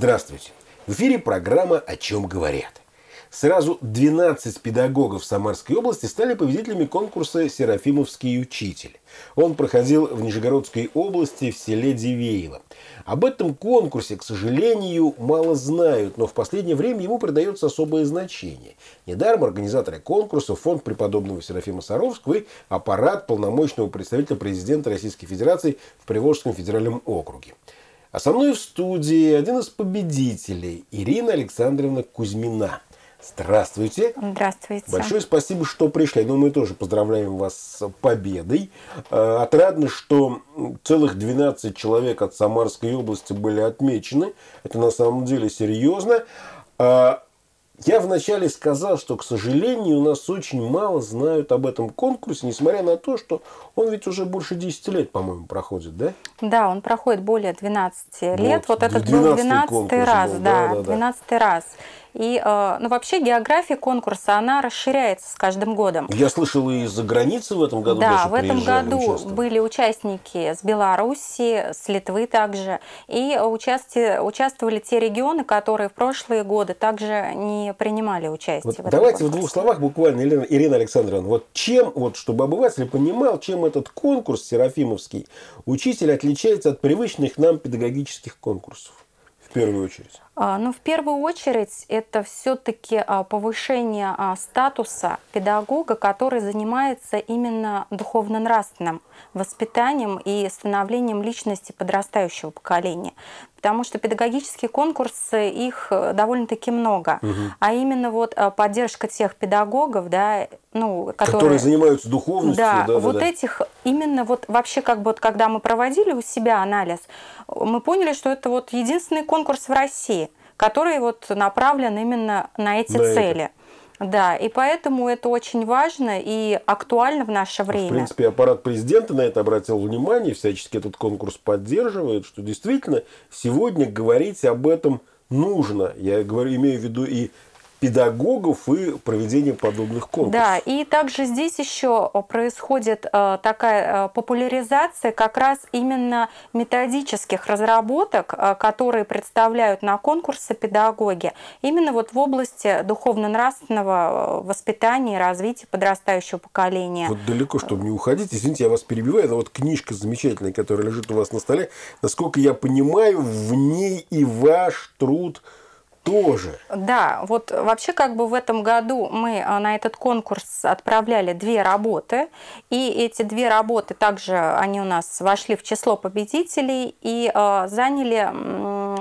Здравствуйте! В эфире программа «О чем говорят». Сразу 12 педагогов Самарской области стали победителями конкурса «Серафимовский учитель». Он проходил в Нижегородской области в селе Дивеево. Об этом конкурсе, к сожалению, мало знают, но в последнее время ему придается особое значение. Недаром организаторы конкурса, фонд преподобного Серафима Саровского и аппарат полномочного представителя президента Российской Федерации в Приволжском федеральном округе. А со мной в студии один из победителей, Ирина Александровна Кузьмина. Здравствуйте. Здравствуйте. Большое спасибо, что пришли. Но ну, мы тоже поздравляем вас с победой. Э, отрадно, что целых 12 человек от Самарской области были отмечены. Это на самом деле серьезно. Э, я вначале сказал, что, к сожалению, у нас очень мало знают об этом конкурсе, несмотря на то, что он ведь уже больше 10 лет, по-моему, проходит, да? Да, он проходит более 12 лет. Вот, ну, вот этот был 12 раз, да, да, да, 12 раз. И э, ну, вообще география конкурса, она расширяется с каждым годом. Я слышал, и за границы в этом году Да, в этом году участвовали. были участники с Беларуси, с Литвы также. И участи... участвовали те регионы, которые в прошлые годы также не принимали участие. Вот в давайте конкурсе. в двух словах буквально, Ирина, Ирина Александровна, вот чем, вот чтобы обыватель понимал, чем этот конкурс Серафимовский учитель отличается от привычных нам педагогических конкурсов? в первую очередь? А, ну, в первую очередь, это все-таки а, повышение а, статуса педагога, который занимается именно духовно-нравственным воспитанием и становлением личности подрастающего поколения потому что педагогические конкурсы, их э, довольно-таки много. Угу. А именно вот э, поддержка тех педагогов, да, ну, которые... которые занимаются духовностью. Да, да вот да, да. этих именно вот вообще как бы вот когда мы проводили у себя анализ, мы поняли, что это вот единственный конкурс в России, который вот направлен именно на эти на цели. Это. Да, и поэтому это очень важно и актуально в наше время. В принципе, аппарат президента на это обратил внимание, всячески этот конкурс поддерживает, что действительно сегодня говорить об этом нужно. Я говорю, имею в виду и педагогов и проведения подобных конкурсов. Да, и также здесь еще э, происходит э, такая э, популяризация как раз именно методических разработок, которые представляют на конкурсы педагоги, именно вот в области духовно-нравственного воспитания и развития подрастающего поколения. Вот далеко, чтобы не уходить, извините, я вас перебиваю, это вот книжка замечательная, которая лежит у вас на столе. Насколько я понимаю, в ней и ваш труд – тоже. Да, вот вообще как бы в этом году мы а, на этот конкурс отправляли две работы, и эти две работы также, они у нас вошли в число победителей и э, заняли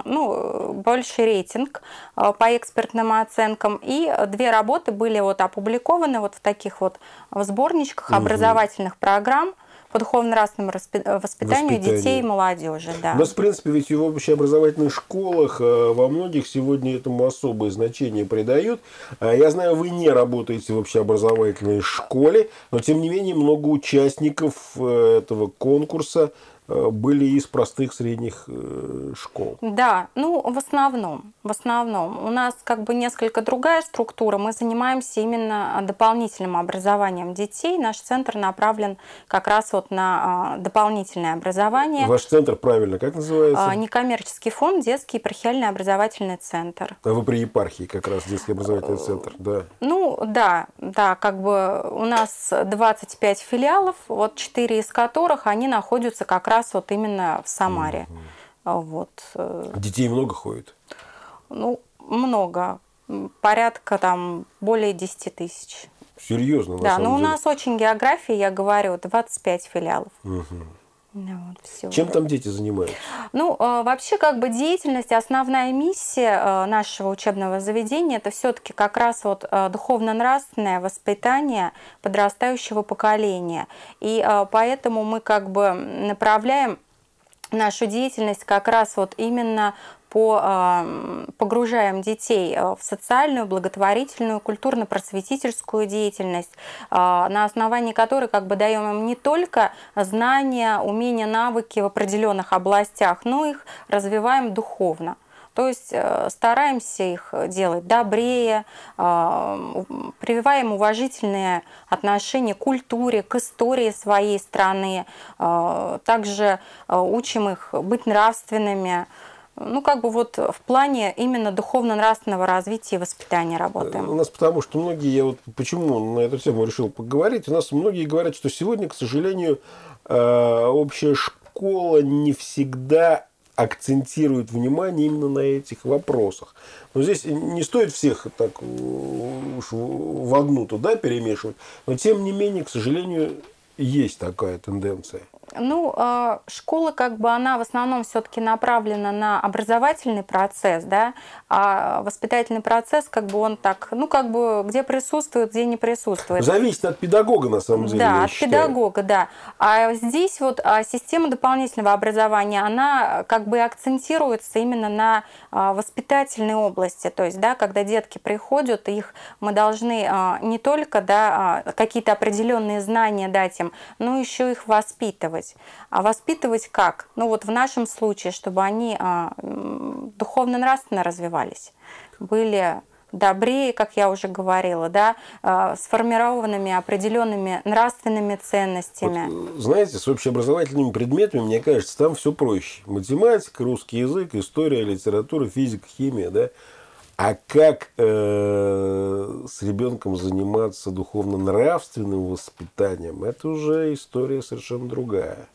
ну, больший рейтинг э, по экспертным оценкам, и две работы были вот опубликованы вот в таких вот в сборничках угу. образовательных программ, по духовно-нравственному э, воспитанию Воспитание. детей и молодежи. Да. У нас, в принципе, ведь в общеобразовательных школах э, во многих сегодня этому особое значение придают. А я знаю, вы не работаете в общеобразовательной школе, но, тем не менее, много участников э, этого конкурса Э, были из простых средних э, школ. Да, ну в основном, в основном. У нас как бы несколько другая структура. Мы занимаемся именно а, дополнительным образованием детей. Наш центр направлен как раз вот на а, дополнительное образование. Ваш центр правильно как называется? А, некоммерческий фонд «Детский епархиальный образовательный центр». А вы при епархии как раз детский образовательный центр, да? Ну да, да, как бы у нас 25 филиалов, вот 4 из которых они находятся как раз раз вот именно в Самаре. Угу. Вот. Э, а детей много ходит? Ну, много. Порядка там более 10 тысяч. Серьезно? да, но ну, деле. у нас очень география, я говорю, 25 филиалов. Угу. Вот, все. Чем там дети занимаются? Ну, э, вообще, как бы деятельность, основная миссия э, нашего учебного заведения, это все-таки как раз вот э, духовно-нравственное воспитание подрастающего поколения. И поэтому мы как бы направляем нашу деятельность как раз вот именно по, погружаем детей э, в социальную, благотворительную, культурно-просветительскую деятельность, а, на основании которой как бы даем им не только знания, умения, навыки в определенных областях, но их развиваем духовно. То есть э, стараемся их э, делать добрее, э, прививаем уважительные отношения к культуре, к истории своей страны. Также учим их быть нравственными. Ну, как бы вот в плане именно духовно-нравственного развития и воспитания работаем. У нас потому что многие, я вот почему на эту тему решил поговорить, у нас многие говорят, что сегодня, к сожалению, общая школа не всегда акцентирует внимание именно на этих вопросах. Но здесь не стоит всех так уж в одну туда перемешивать, но тем не менее, к сожалению, есть такая тенденция. Ну, а, школа, как бы, она в основном все-таки направлена на образовательный процесс, да, а воспитательный процесс, как бы, он так, ну, как бы, где присутствует, где не присутствует. Зависит от педагога, на самом деле, Да, от считаю. педагога, да. А здесь вот а, система дополнительного образования, она как бы акцентируется именно на а, воспитательной области, то есть, да, когда детки приходят, их мы должны не только, да, какие-то определенные знания дать им, но еще их воспитывать воспитывать. А воспитывать как? Ну вот в нашем случае, чтобы они а, духовно-нравственно развивались, были добрее, как я уже говорила, да, э, сформированными определенными нравственными ценностями. Вот, э, знаете, с общеобразовательными предметами, мне кажется, там все проще. Математика, русский язык, история, литература, физика, химия, да. А как э, с ребенком заниматься духовно-нравственным воспитанием, это уже история совершенно другая.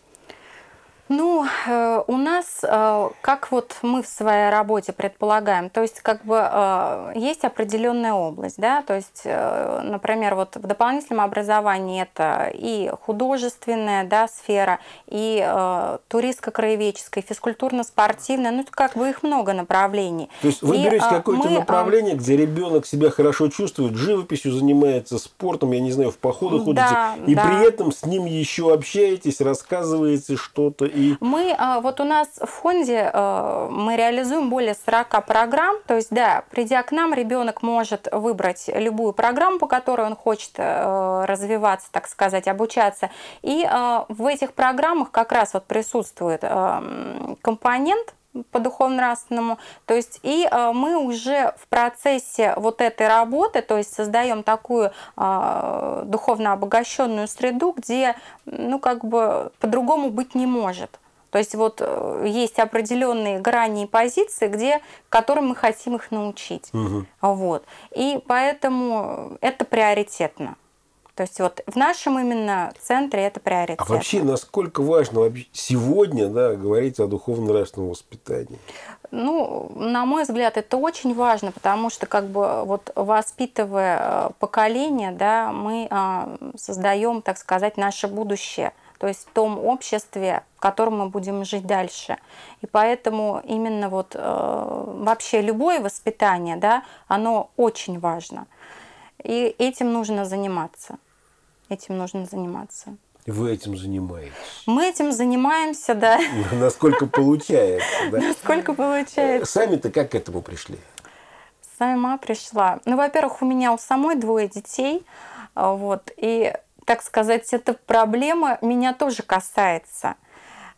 Ну, э, у нас, э, как вот мы в своей работе предполагаем, то есть как бы э, есть определенная область, да, то есть, например, вот в дополнительном образовании это и художественная, да, сфера, и туристско-краеведческая, физкультурно-спортивная, ну, как бы их много направлений. То есть вы берете какое-то направление, где ребенок себя хорошо чувствует, живописью занимается, спортом, я не знаю, в походы ходите, да, и да. при этом с ним еще общаетесь, рассказываете что-то и... Мы, а, вот у нас в фонде а, мы реализуем более 40 программ. То есть, да, придя к нам, ребенок может выбрать любую программу, по которой он хочет э, развиваться, так сказать, обучаться. И а, в этих программах как раз вот присутствует компонент по духовно-нравственному. То есть и э, мы уже в процессе вот этой работы, то есть создаем такую а, духовно обогащенную среду, где, ну, как бы по-другому быть не может. То есть вот э, есть определенные грани и позиции, где, которым мы хотим их научить. Угу. Вот. И поэтому это приоритетно. То есть вот в нашем именно центре это приоритет. А вообще, насколько важно сегодня да, говорить о духовно-нравственном воспитании? Ну, на мой взгляд, это очень важно, потому что как бы вот воспитывая э, поколение, да, мы а, создаем, так сказать, наше будущее – то есть в том обществе, в котором мы будем жить дальше. И поэтому именно вот э, вообще любое воспитание, да, оно очень важно. И этим нужно заниматься этим нужно заниматься. Вы этим занимаетесь? Мы этим занимаемся, да. Насколько получается, да? Насколько получается. Сами-то как к этому пришли? Сама пришла. Ну, во-первых, у меня у самой двое детей, а, вот, и, так сказать, эта проблема меня тоже касается.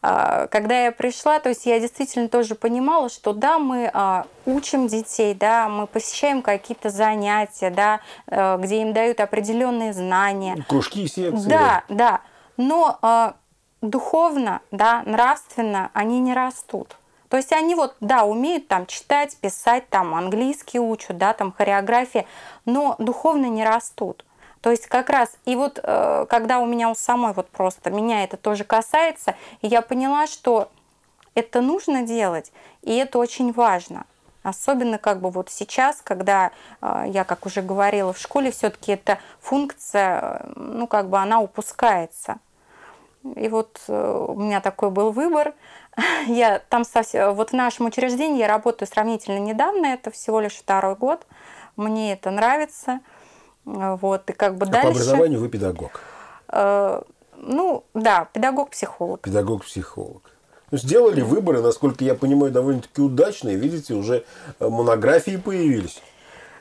А, когда я пришла, то есть я действительно тоже понимала, что да, мы а, учим детей, да, мы посещаем какие-то занятия, да, э, где им дают определенные знания. Ну, кружки и секции. Да, да. Но а, духовно, да, нравственно они не растут. То есть они вот, да, умеют там читать, писать, там английский учат, да, там хореография, но духовно не растут. То есть как раз, и вот э, когда у меня у самой вот просто, меня это тоже касается, и я поняла, что это нужно делать, и это очень важно. Особенно как бы вот сейчас, когда э, я, как уже говорила, в школе все-таки эта функция, э, ну как бы она упускается. И вот у меня такой был выбор. Я там совсем, вот в нашем учреждении я работаю сравнительно недавно, это всего лишь второй год. Мне это нравится. Э, вот, и как бы а дальше... по образованию вы педагог? Э, ну, да, педагог-психолог. Педагог-психолог. Ну, сделали выборы, насколько я понимаю, довольно-таки удачные. Видите, уже э, монографии появились.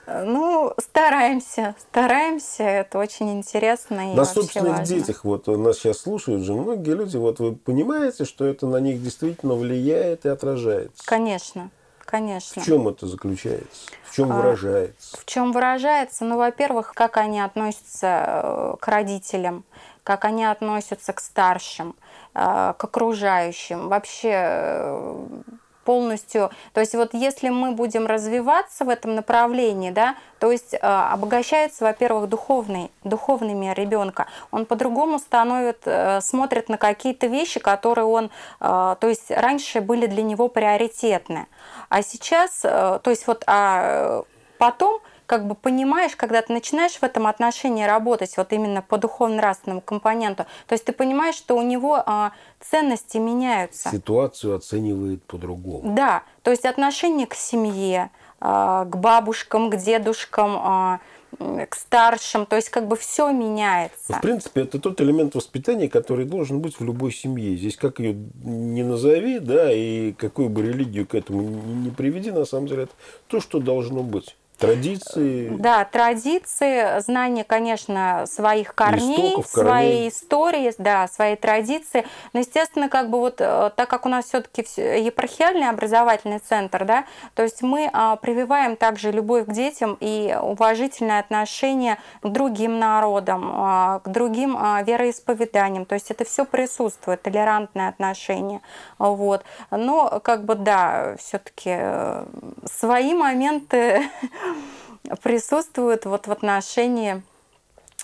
Ну, стараемся, стараемся, это очень интересно. И на собственных важно. детях, вот нас сейчас слушают же многие люди, вот вы понимаете, что это на них действительно влияет и отражается? Конечно. Конечно. В чем это заключается? В чем а, выражается? В чем выражается? Ну, во-первых, как они относятся э, к родителям, как они относятся к старшим, э, к окружающим, вообще э, полностью. То есть вот если мы будем развиваться в этом направлении, да, то есть э, обогащается, во-первых, духовный, духовный мир ребенка. Он по-другому становит, э, смотрит на какие-то вещи, которые он, э, то есть раньше были для него приоритетны. А сейчас, э, то есть вот а э, потом как бы понимаешь, когда ты начинаешь в этом отношении работать, вот именно по духовно-нравственному компоненту, то есть ты понимаешь, что у него а, ценности меняются. Ситуацию оценивает по-другому. Да, то есть отношение к семье, а, к бабушкам, к дедушкам, а, к старшим, то есть как бы все меняется. В принципе, это тот элемент воспитания, который должен быть в любой семье. Здесь как ее не назови, да, и какую бы религию к этому не приведи, на самом деле это то, что должно быть. Традиции. Да, традиции, знание, конечно, своих корней, Истоков, своей истории, да, своей традиции. Но, естественно, как бы вот э, так как у нас все-таки епархиальный образовательный центр, да, то есть мы а, прививаем также любовь к детям и уважительное отношение к другим народам, а, к другим а, вероисповеданиям. То есть это все присутствует, толерантное отношение. Вот. Но, как бы, да, все-таки э, свои моменты присутствует вот в отношении,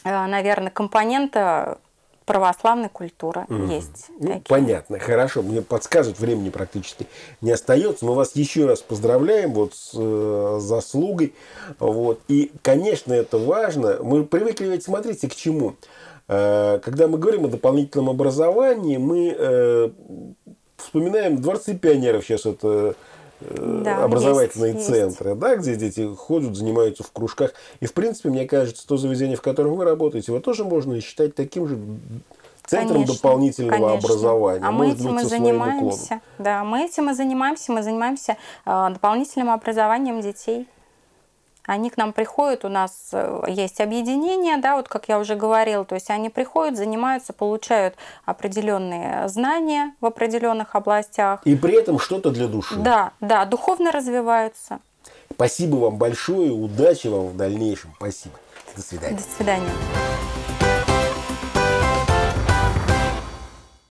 э, наверное, компонента православной культуры угу. есть. Ну, такие. Понятно, хорошо. Мне подсказывают, времени практически не остается. Мы вас еще раз поздравляем вот с э, заслугой. Вот. И, конечно, это важно. Мы привыкли ведь, смотрите, к чему. Э, когда мы говорим о дополнительном образовании, мы э, вспоминаем дворцы пионеров сейчас это Э, да, образовательные есть, центры, есть. да, где дети ходят, занимаются в кружках. И, в принципе, мне кажется, то заведение, в котором вы работаете, его тоже можно считать таким же центром конечно, дополнительного конечно. образования. А мы этим и занимаемся. Да, мы этим и занимаемся. Мы занимаемся э, дополнительным образованием детей. Они к нам приходят, у нас э, есть объединение, да, вот как я уже говорила, то есть они приходят, занимаются, получают определенные знания в определенных областях. И при этом что-то для души. Да, да, духовно развиваются. Спасибо вам большое, удачи вам в дальнейшем. Спасибо. До свидания. До свидания.